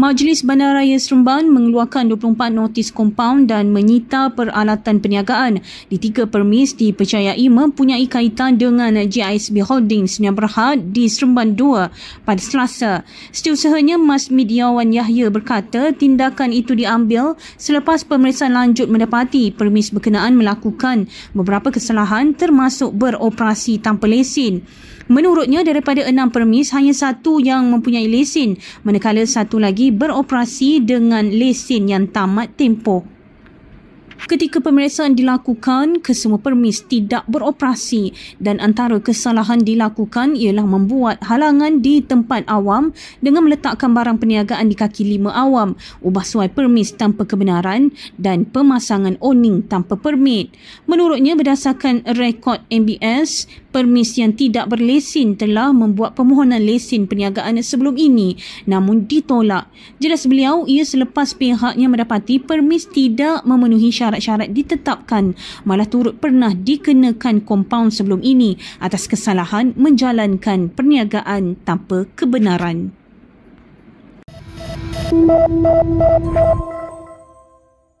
Majlis Bandaraya Seremban mengeluarkan 24 notis kompaun dan menyita peralatan perniagaan di tiga permis dipercayai mempunyai kaitan dengan GISB Holdings yang berhad di Seremban 2 pada Selasa. Setiausahanya Mas Midiawan Yahya berkata tindakan itu diambil selepas pemeriksaan lanjut mendapati permis berkenaan melakukan beberapa kesalahan termasuk beroperasi tanpa lesen. Menurutnya daripada enam permis hanya satu yang mempunyai lesen manakala satu lagi beroperasi dengan lesen yang tamat tempoh. Ketika pemeriksaan dilakukan, kesemua permis tidak beroperasi dan antara kesalahan dilakukan ialah membuat halangan di tempat awam dengan meletakkan barang perniagaan di kaki lima awam, ubah suai permis tanpa kebenaran dan pemasangan awning tanpa permit. Menurutnya berdasarkan rekod MBS, permis yang tidak berlesen telah membuat permohonan lesen perniagaan sebelum ini namun ditolak. Jelas beliau ia selepas pihaknya mendapati permis tidak memenuhi syarat syarat ditetapkan malah turut pernah dikenakan kompaun sebelum ini atas kesalahan menjalankan perniagaan tanpa kebenaran. Mama, mama,